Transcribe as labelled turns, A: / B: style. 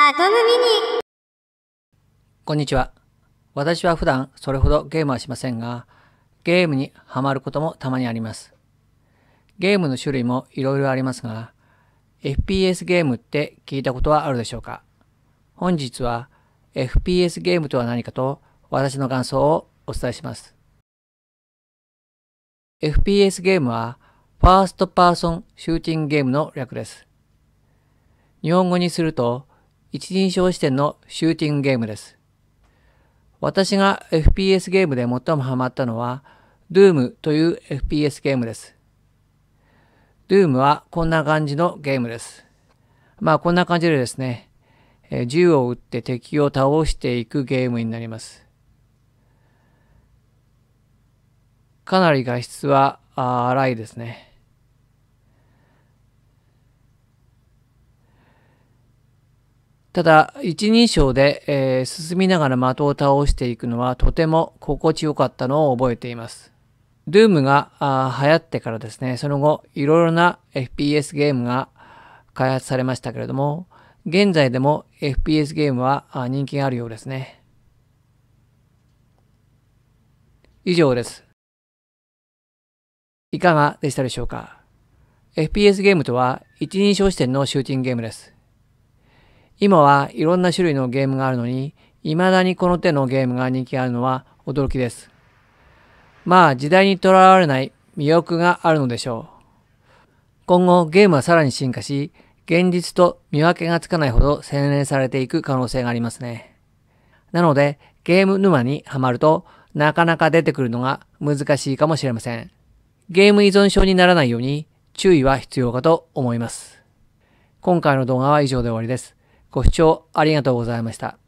A: アトムミニこんにちは。私は普段それほどゲームはしませんが、ゲームにはまることもたまにあります。ゲームの種類もいろいろありますが、FPS ゲームって聞いたことはあるでしょうか本日は FPS ゲームとは何かと私の感想をお伝えします。FPS ゲームはファーストパーソンシューティングゲームの略です。日本語にすると一人称視点のシューティングゲームです。私が FPS ゲームで最もハマったのは、Doom という FPS ゲームです。Doom はこんな感じのゲームです。まあこんな感じでですね、銃を撃って敵を倒していくゲームになります。かなり画質は荒いですね。ただ、一人称で、えー、進みながら的を倒していくのはとても心地よかったのを覚えています。ドゥームがあ流行ってからですね、その後、いろいろな FPS ゲームが開発されましたけれども、現在でも FPS ゲームは人気があるようですね。以上です。いかがでしたでしょうか ?FPS ゲームとは一人称視点のシューティングゲームです。今はいろんな種類のゲームがあるのに、未だにこの手のゲームが人気あるのは驚きです。まあ時代にとらわれない魅力があるのでしょう。今後ゲームはさらに進化し、現実と見分けがつかないほど洗練されていく可能性がありますね。なのでゲーム沼にはまるとなかなか出てくるのが難しいかもしれません。ゲーム依存症にならないように注意は必要かと思います。今回の動画は以上で終わりです。ご視聴ありがとうございました。